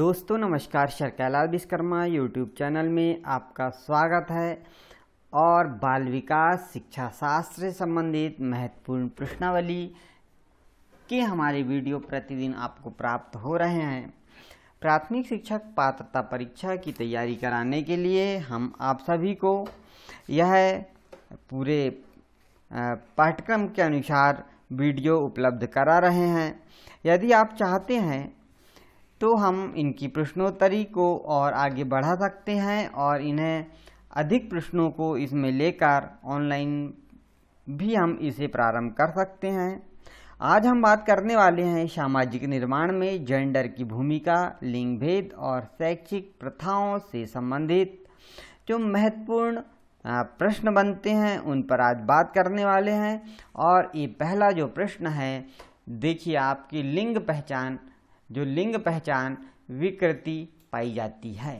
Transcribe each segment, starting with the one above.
दोस्तों नमस्कार शर्कैला Vishwakarma YouTube channel में आपका स्वागत है और बाल विकास शिक्षा शास्त्र से संबंधित महत्वपूर्ण प्रश्नावली के हमारे वीडियो प्रतिदिन आपको प्राप्त हो रहे हैं प्राथमिक शिक्षक पात्रता परीक्षा की तैयारी कराने के लिए हम आप सभी को यह पूरे पाठ्यक्रम के अनुसार वीडियो उपलब्ध करा रहे हैं यदि आप चाहते हैं तो हम इनकी प्रश्नोत्तरी को और आगे बढ़ा सकते हैं और इन्हें अधिक प्रश्नों को इसमें लेकर ऑनलाइन भी हम इसे प्रारंभ कर सकते हैं आज हम बात करने वाले हैं सामाजिक निर्माण में जेंडर की भूमिका लिंग भेद और शैक्षिक प्रथाओं से संबंधित जो महत्वपूर्ण प्रश्न बनते हैं उन पर आज बात करने वाले हैं और ये पहला जो प्रश्न है देखिए आपकी लिंग पहचान जो लिंग पहचान विकृति पाई जाती है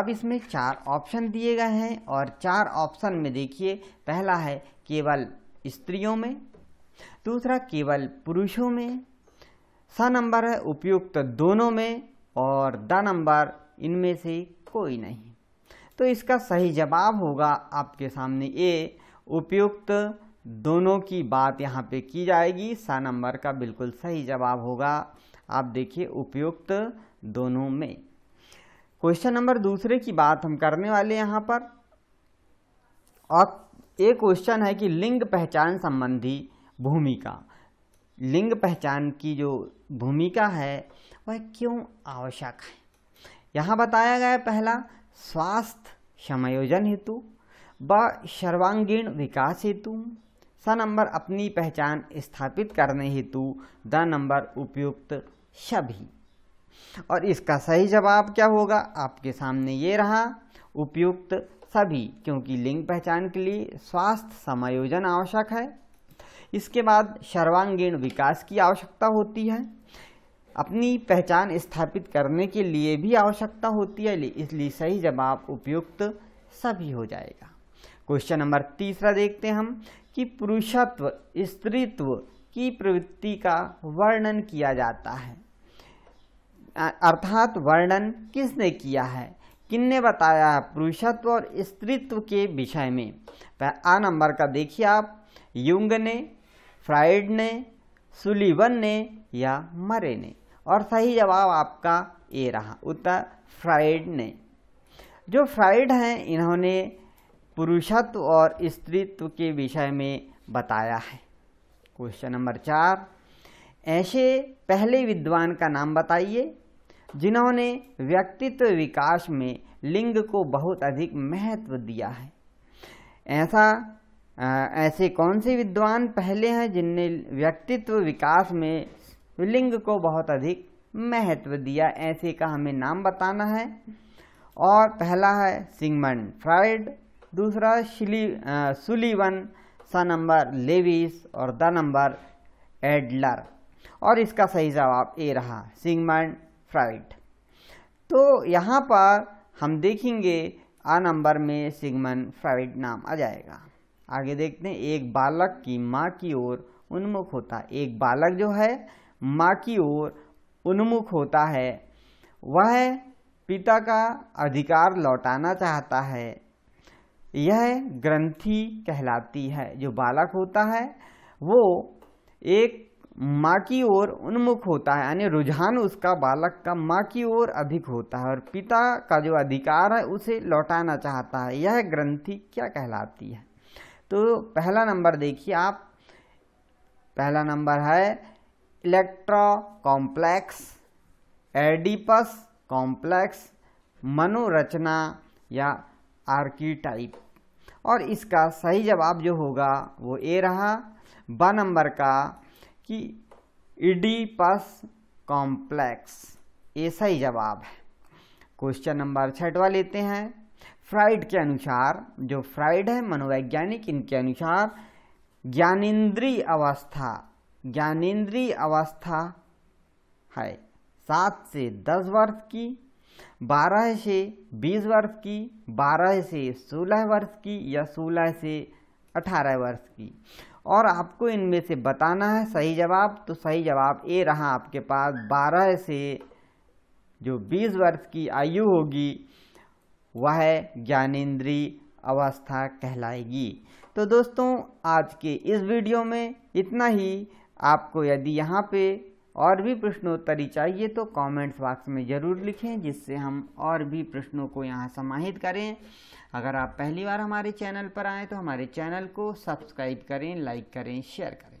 अब इसमें चार ऑप्शन दिए गए हैं और चार ऑप्शन में देखिए पहला है केवल स्त्रियों में दूसरा केवल पुरुषों में स नंबर है उपयुक्त दोनों में और द नंबर इनमें से कोई नहीं तो इसका सही जवाब होगा आपके सामने ए उपयुक्त दोनों की बात यहाँ पे की जाएगी स नंबर का बिल्कुल सही जवाब होगा आप देखिए उपयुक्त दोनों में क्वेश्चन नंबर दूसरे की बात हम करने वाले यहाँ पर और एक क्वेश्चन है कि लिंग पहचान संबंधी भूमिका लिंग पहचान की जो भूमिका है वह क्यों आवश्यक है यहाँ बताया गया पहला स्वास्थ्य समायोजन हेतु व सर्वांगीण विकास हेतु स नंबर अपनी पहचान स्थापित करने हेतु द नंबर उपयुक्त सभी और इसका सही जवाब क्या होगा आपके सामने ये रहा उपयुक्त सभी क्योंकि लिंग पहचान के लिए स्वास्थ्य समायोजन आवश्यक है इसके बाद सर्वांगीण विकास की आवश्यकता होती है अपनी पहचान स्थापित करने के लिए भी आवश्यकता होती है इसलिए सही जवाब उपयुक्त सभी हो जाएगा क्वेश्चन नंबर तीसरा देखते हैं हम कि पुरुषत्व स्त्रीत्व की प्रवृत्ति का वर्णन किया जाता है अर्थात वर्णन किसने किया है किन ने बताया है पुरुषत्व और स्त्रीत्व के विषय में तो आ नंबर का देखिए आप युंग ने फ्राइड ने सुलीवन ने या मरे ने और सही जवाब आपका ए रहा उत्तर फ्राइड ने जो फ्राइड हैं इन्होंने पुरुषत्व और स्त्रीत्व के विषय में बताया है क्वेश्चन नंबर चार ऐसे पहले विद्वान का नाम बताइए जिन्होंने व्यक्तित्व विकास में लिंग को बहुत अधिक महत्व दिया है ऐसा ऐसे कौन से विद्वान पहले हैं जिनने व्यक्तित्व विकास में लिंग को बहुत अधिक महत्व दिया ऐसे का हमें नाम बताना है और पहला है सिंगमंड फ्राइड दूसरा शिली सुलीवन सा नंबर लेविस और द नंबर एडलर और इसका सही जवाब ए रहा सिगमंड फ्राइड तो यहाँ पर हम देखेंगे आ नंबर में सिगमन फ्राइड नाम आ जाएगा आगे देखते हैं एक बालक की माँ की ओर उन्मुख होता है एक बालक जो है माँ की ओर उन्मुख होता है वह पिता का अधिकार लौटाना चाहता है यह ग्रंथि कहलाती है जो बालक होता है वो एक माँ की ओर उन्मुख होता है यानी रुझान उसका बालक का माँ की ओर अधिक होता है और पिता का जो अधिकार है उसे लौटाना चाहता है यह ग्रंथि क्या कहलाती है तो पहला नंबर देखिए आप पहला नंबर है इलेक्ट्रा कॉम्प्लेक्स एडिपस कॉम्प्लेक्स मनोरचना या आर्किटाइप और इसका सही जवाब जो होगा वो ए रहा ब नंबर का कि इडीपस कॉम्प्लेक्स ये सही जवाब है क्वेश्चन नंबर छठवा लेते हैं फ्राइड के अनुसार जो फ्राइड है मनोवैज्ञानिक इनके अनुसार ज्ञानेन्द्रीय अवस्था ज्ञानेन्द्रीय अवस्था है सात से दस वर्ष की बारह से बीस वर्ष की बारह से सोलह वर्ष की या सोलह से अठारह वर्ष की और आपको इनमें से बताना है सही जवाब तो सही जवाब ए रहा आपके पास बारह से जो बीस वर्ष की आयु होगी वह ज्ञानेन्द्रीय अवस्था कहलाएगी तो दोस्तों आज के इस वीडियो में इतना ही आपको यदि यहाँ पे और भी प्रश्नोत्तरी चाहिए तो कमेंट्स बॉक्स में ज़रूर लिखें जिससे हम और भी प्रश्नों को यहाँ समाहित करें अगर आप पहली बार हमारे चैनल पर आएँ तो हमारे चैनल को सब्सक्राइब करें लाइक करें शेयर करें